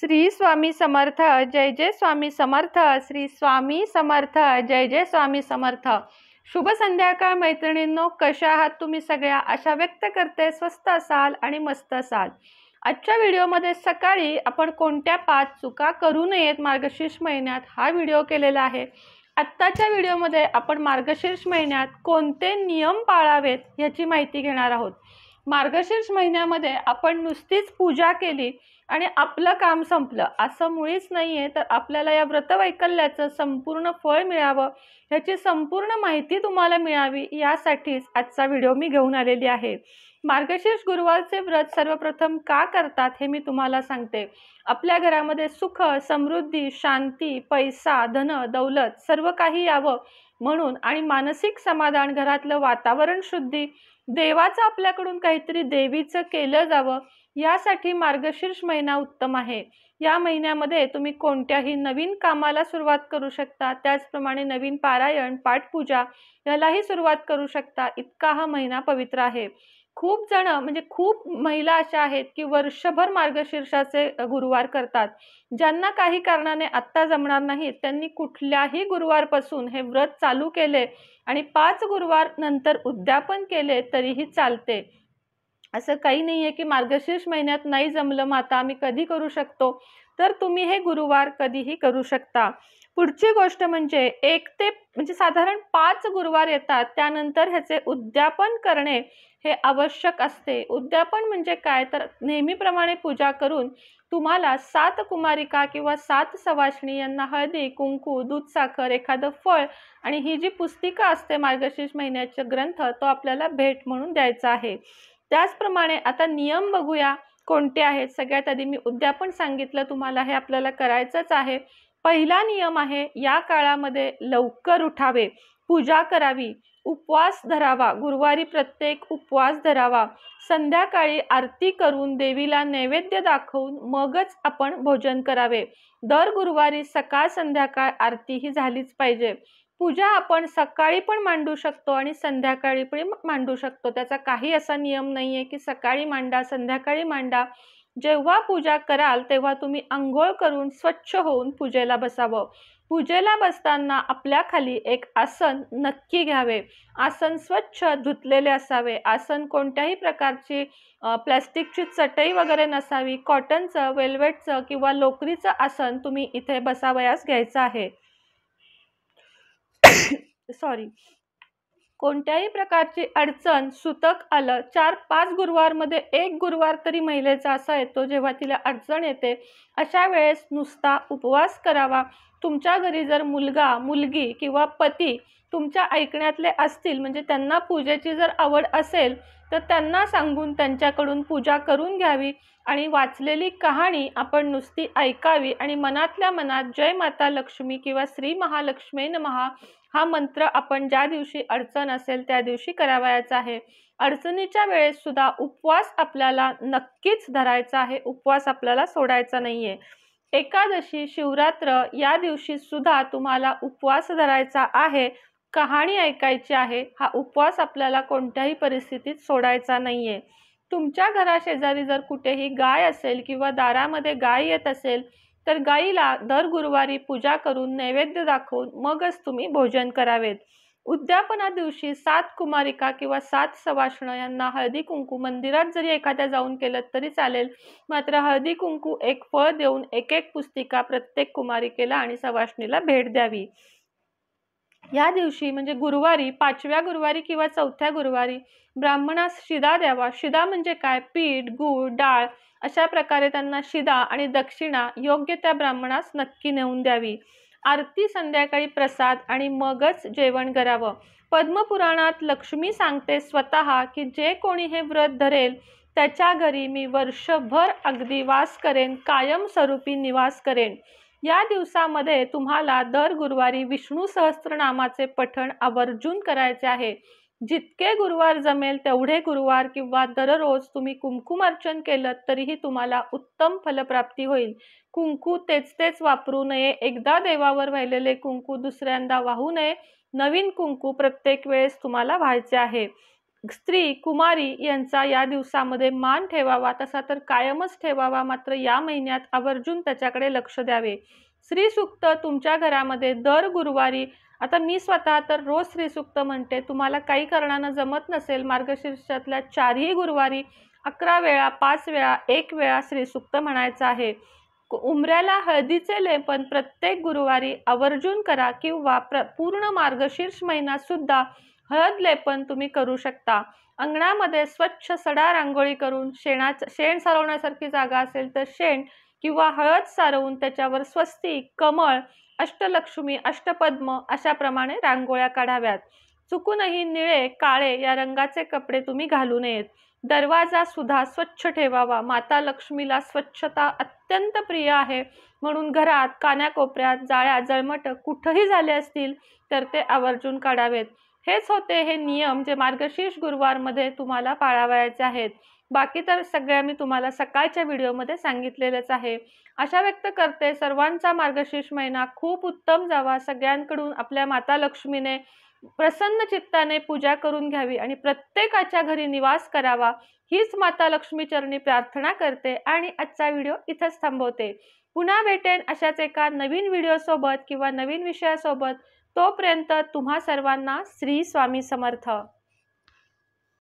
श्री स्वामी समर्थ जय जय स्वामी समर्थ श्री स्वामी समर्थ जय जय स्वामी समर्थ शुभ संध्याकाळ मैत्रिणींनो कशा आहात तुम्ही सगळ्या आशा व्यक्त करते स्वस्त असाल आणि मस्त असाल आजच्या व्हिडिओमध्ये सकाळी आपण कोणत्या पाच चुका करू नयेत मार्गशीर्ष महिन्यात हा व्हिडिओ केलेला आहे आत्ताच्या व्हिडिओमध्ये आपण मार्गशीर्ष महिन्यात कोणते नियम पाळावेत ह्याची माहिती घेणार आहोत मार्गशीर्ष महिन्यामध्ये आपण नुसतीच पूजा केली आणि आपलं काम संपलं असं मुळीच नाही आहे तर आपल्याला या व्रतवैकल्याचं संपूर्ण फळ मिळावं ह्याची संपूर्ण माहिती तुम्हाला मिळावी यासाठीच आजचा व्हिडिओ मी घेऊन आलेली आहे मार्गशीर्ष गुरुवारचे व्रत सर्वप्रथम का करतात हे मी तुम्हाला सांगते आपल्या घरामध्ये सुख समृद्धी शांती पैसा धन दौलत सर्व काही यावं म्हणून आणि मानसिक समाधान घरातलं वातावरण शुद्धी देवाचं आपल्याकडून काहीतरी देवीचं केलं जावं यासाठी मार्गशीर्ष महिना उत्तम आहे या महिन्यामध्ये तुम्ही कोणत्याही नवीन कामाला सुरुवात करू शकता त्याचप्रमाणे नवीन पारायण पाठपूजा यालाही सुरुवात करू शकता इतका हा महिना पवित्र आहे खूप जण म्हणजे खूप महिला अशा आहेत की वर्षभर मार्गशीर्षाचे गुरुवार करतात ज्यांना काही कारणाने आत्ता जमणार नाहीत त्यांनी कुठल्याही गुरुवारपासून हे व्रत चालू केले आणि पाच गुरुवार नंतर उद्यापन केले तरीही चालते असं काही नाही आहे की मार्गशीर्ष महिन्यात नाही जमलं मग आता आम्ही कधी करू शकतो तर तुम्ही हे गुरुवार कधीही करू शकता पुढची गोष्ट म्हणजे एक ते म्हणजे साधारण पाच गुरुवार येतात त्यानंतर ह्याचे उद्यापन करणे हे आवश्यक असते उद्यापन म्हणजे काय तर नेहमीप्रमाणे पूजा करून तुम्हाला सात कुमारिका किंवा सात सवाशिणी यांना हळदी कुंकू दूध साखर एखादं फळ आणि ही जी पुस्तिका असते मार्गशीर्ष महिन्याचे ग्रंथ तो आपल्याला भेट म्हणून द्यायचा आहे त्याचप्रमाणे आता नियम बघूया कोणते आहेत सगळ्यात आधी मी पण सांगितलं तुम्हाला हे आपल्याला करायचंच आहे पहिला नियम आहे या काळामध्ये लवकर उठावे पूजा करावी उपवास धरावा गुरुवारी प्रत्येक उपवास धरावा संध्याकाळी आरती करून देवीला नैवेद्य दाखवून मगच आपण भोजन करावे दर गुरुवारी सकाळ संध्याकाळ आरती ही झालीच पाहिजे पूजा आपण सकाळी पण मांडू शकतो आणि संध्याकाळी पण मांडू शकतो त्याचा काही असा नियम नाही आहे की सकाळी मांडा संध्याकाळी मांडा जेव्हा पूजा कराल तेव्हा तुम्ही आंघोळ करून स्वच्छ होऊन पूजेला बसावं पूजेला बसताना आपल्याखाली एक आसन नक्की घ्यावे आसन स्वच्छ धुतलेले असावे आसन कोणत्याही प्रकारची प्लॅस्टिकची चटई वगैरे नसावी कॉटनचं वेल्वेटचं किंवा लोकरीचं आसन तुम्ही इथे बसावयास घ्यायचं आहे सॉरी कोणत्याही प्रकारची अडचण सुतक आलं चार पाच गुरुवारमध्ये एक गुरुवार तरी महिलेचा असा येतो जेव्हा तिला अडचण येते अशा वेळेस नुसता उपवास करावा तुमच्या घरी जर मुलगा मुलगी किंवा पती तुमच्या ऐकण्यातले असतील म्हणजे त्यांना पूजेची जर आवड असेल तर त्यांना सांगून त्यांच्याकडून पूजा करून घ्यावी आणि वाचलेली कहाणी आपण नुसती ऐकावी आणि मनातल्या मनात जय माता लक्ष्मी किंवा श्री महालक्ष्मी नमहा हा मंत्र आपण ज्या दिवशी अडचण असेल त्या दिवशी करावायचा आहे अडचणीच्या वेळेस सुद्धा उपवास आपल्याला नक्कीच धरायचा आहे उपवास आपल्याला सोडायचा नाही आहे एकादशी शिवरात्र या दिवशी सुद्धा तुम्हाला उपवास धरायचा आहे कहाणी ऐकायची आहे हा उपवास आपल्याला कोणत्याही परिस्थितीत सोडायचा नाही आहे तुमच्या घराशेजारी जर कुठेही गाय असेल किंवा दारामध्ये गाय येत असेल तर गायीला दर गुरुवारी पूजा करून नैवेद्य दाखवून मगच तुम्ही भोजन करावेत उद्यापना दिवशी सात कुमारिका किंवा सात सवाष्ण यांना हळदी कुंकू मंदिरात जरी एखाद्या जाऊन केलं तरी चालेल मात्र हळदी कुंकू एक फळ देऊन एक एक पुस्तिका प्रत्येक कुमारिकेला आणि सवाष्णीला भेट द्यावी या दिवशी म्हणजे गुरुवारी पाचव्या गुरुवारी किंवा चौथ्या गुरुवारी ब्राह्मणास शिदा द्यावा शिदा म्हणजे काय पीठ गूळ डाळ अशा प्रकारे त्यांना शिदा आणि दक्षिणा योग्य त्या ब्राह्मणास नक्की नेऊन द्यावी आरती संध्याकाळी प्रसाद आणि मगच जेवण करावं पद्मपुराणात लक्ष्मी सांगते स्वतः की जे कोणी हे व्रत धरेल त्याच्या घरी मी वर्षभर अगदी वास करेन कायमस्वरूपी निवास करेन या दिवसामध्ये तुम्हाला दर गुरुवारी विष्णू सहस्त्रनामाचे पठण आवर्जून करायचे आहे जितके गुरुवार जमेल तेवढे गुरुवार किंवा दररोज तुम्ही कुंकुम अर्चन केलं तरीही तुम्हाला उत्तम फलप्राप्ती होईल कुंकू तेच तेच वापरू नये एकदा देवावर वाहिलेले कुंकू दुसऱ्यांदा वाहू नये नवीन कुंकू प्रत्येक वेळेस तुम्हाला व्हायचे आहे स्त्री कुमारी यांचा या दिवसामध्ये मान ठेवावा तसा तर कायमच ठेवावा मात्र या महिन्यात आवर्जून त्याच्याकडे लक्ष द्यावे सुक्त तुमच्या घरामध्ये दर गुरुवारी आता मी स्वतः तर रोज सुक्त म्हणते तुम्हाला काही कारणानं जमत नसेल मार्गशीर्षातल्या चारही गुरुवारी अकरा वेळा पाच वेळा एक वेळा सुक्त म्हणायचं आहे उमऱ्याला हळदीचे लेपन प्रत्येक गुरुवारी आवर्जून करा किंवा प्र पूर्ण मार्गशीर्ष महिनासुद्धा हळद लेपन तुम्ही करू शकता अंगणामध्ये स्वच्छ सडा रांगोळी करून शेणाचं शेण सारवण्यासारखी जागा असेल तर शेण किंवा हळद सारवून त्याच्यावर स्वस्ती कमळ अष्टलक्ष्मी अष्टपद्म अशाप्रमाणे रांगोळ्या काढाव्यात चुकूनही निळे काळे या रंगाचे कपडे तुम्ही घालू नयेत दरवाजा सुद्धा स्वच्छ ठेवावा माता लक्ष्मीला स्वच्छता अत्यंत प्रिय आहे म्हणून घरात कान्याकोपऱ्यात जाळ्या जळमट कुठंही झाले असतील तर ते आवर्जून काढावेत हेच होते हे नियम जे मार्गशीर्ष गुरुवारमध्ये तुम्हाला पाळावयाचे आहेत बाकी तर सगळ्या मी तुम्हाला सकाळच्या व्हिडिओमध्ये सांगितलेलंच आहे अशा व्यक्त करते सर्वांचा मार्गशीर्ष महिना खूप उत्तम जावा सगळ्यांकडून आपल्या माता लक्ष्मीने प्रसन्न चित्ताने पूजा करून घ्यावी आणि प्रत्येकाच्या घरी निवास करावा हीच माता लक्ष्मी चरणी प्रार्थना करते आणि आजचा व्हिडिओ इथंच थांबवते पुन्हा भेटेन अशाच एका नवीन व्हिडिओसोबत किंवा नवीन विषयासोबत तोपर्यंत तुम्हा सर्वांना श्री स्वामी समर्थ